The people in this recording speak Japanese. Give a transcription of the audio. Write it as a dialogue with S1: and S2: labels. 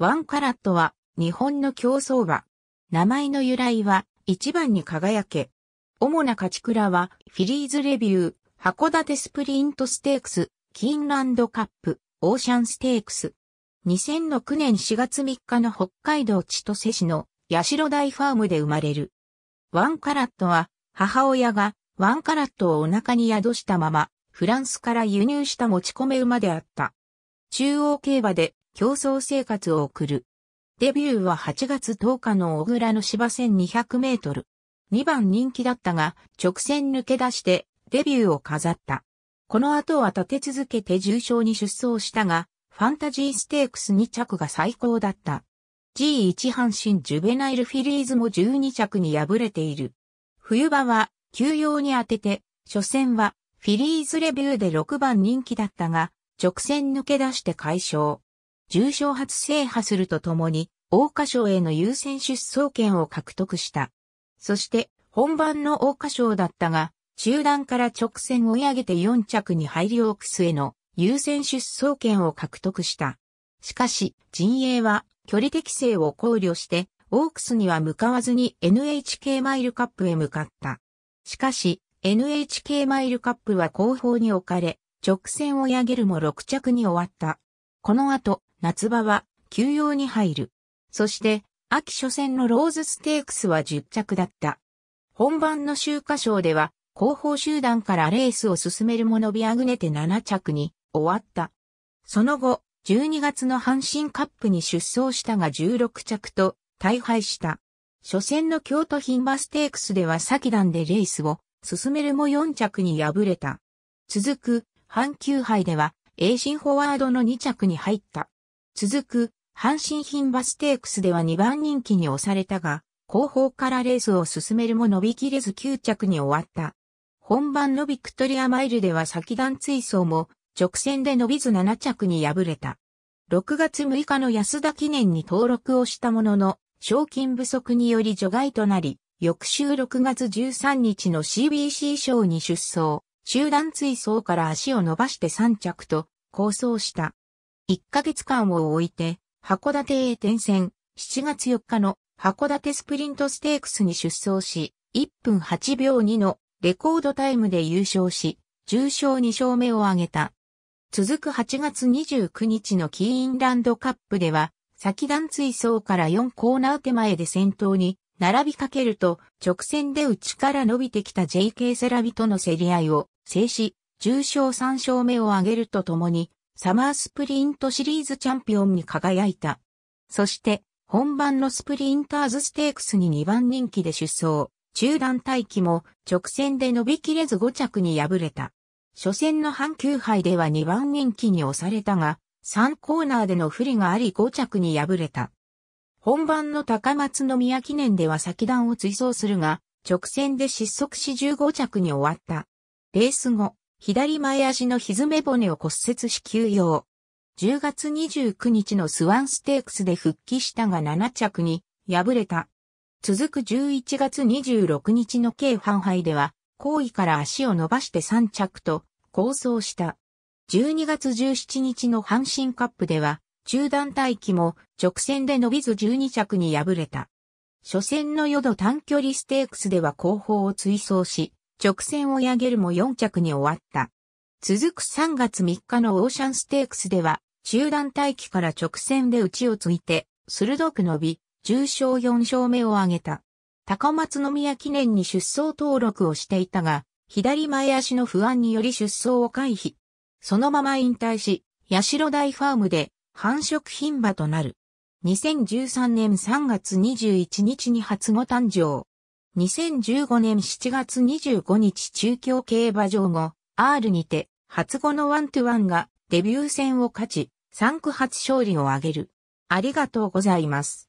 S1: ワンカラットは日本の競争馬。名前の由来は一番に輝け。主な勝ち倉はフィリーズレビュー、函館スプリントステークス、キーンランドカップ、オーシャンステークス。2006年4月3日の北海道千歳市の八代大ファームで生まれる。ワンカラットは母親がワンカラットをお腹に宿したままフランスから輸入した持ち込め馬であった。中央競馬で競争生活を送る。デビューは8月10日の小倉の芝1200メートル。2番人気だったが、直線抜け出して、デビューを飾った。この後は立て続けて重賞に出走したが、ファンタジーステークス2着が最高だった。G1 阪神ジュベナイルフィリーズも12着に敗れている。冬場は休養に当てて、初戦はフィリーズレビューで6番人気だったが、直線抜け出して解消。重賞初制覇するとともに、大花賞への優先出走権を獲得した。そして、本番の大花賞だったが、中段から直線追い上げて4着に入りオークスへの優先出走権を獲得した。しかし、陣営は距離適性を考慮して、オークスには向かわずに NHK マイルカップへ向かった。しかし、NHK マイルカップは後方に置かれ、直線を上げるも6着に終わった。この後、夏場は休養に入る。そして、秋初戦のローズステークスは10着だった。本番の秋華賞では、後方集団からレースを進めるものビアグネて7着に終わった。その後、12月の阪神カップに出走したが16着と大敗した。初戦の京都品馬ステークスでは先段でレースを進めるも4着に敗れた。続く、阪急杯では、英進フォワードの2着に入った。続く、阪神品バステークスでは2番人気に押されたが、後方からレースを進めるも伸びきれず9着に終わった。本番のビクトリアマイルでは先段追走も直線で伸びず7着に敗れた。6月6日の安田記念に登録をしたものの、賞金不足により除外となり、翌週6月13日の CBC 賞に出走、集団追走から足を伸ばして3着と、構想した。1ヶ月間を置いて、函館へ転戦、7月4日の函館スプリントステークスに出走し、1分8秒2のレコードタイムで優勝し、重賞2勝目を挙げた。続く8月29日のキーインランドカップでは、先団追走から4コーナー手前で先頭に並びかけると、直線で内から伸びてきた JK セラビとの競り合いを制し、重賞3勝目を挙げるとともに、サマースプリントシリーズチャンピオンに輝いた。そして、本番のスプリンターズステークスに2番人気で出走。中団待機も直線で伸びきれず5着に敗れた。初戦の阪急杯では2番人気に押されたが、3コーナーでの不利があり5着に敗れた。本番の高松宮記念では先段を追走するが、直線で失速し15着に終わった。レース後、左前足のひずめ骨を骨折し休養。10月29日のスワンステークスで復帰したが7着に敗れた。続く11月26日の軽半杯では、後位から足を伸ばして3着と、構想した。12月17日の阪神カップでは、中団待機も直線で伸びず12着に敗れた。初戦の淀短距離ステークスでは後方を追走し、直線を上げるも4着に終わった。続く3月3日のオーシャンステークスでは、中団待機から直線で打ちをついて、鋭く伸び、重賞4勝目を挙げた。高松宮記念に出走登録をしていたが、左前足の不安により出走を回避。そのまま引退し、八代大ファームで繁殖品馬となる。2013年3月21日に初ご誕生。2015年7月25日中京競馬場後、R にて、初後のワントゥワンがデビュー戦を勝ち、3区初勝利を挙げる。ありがとうございます。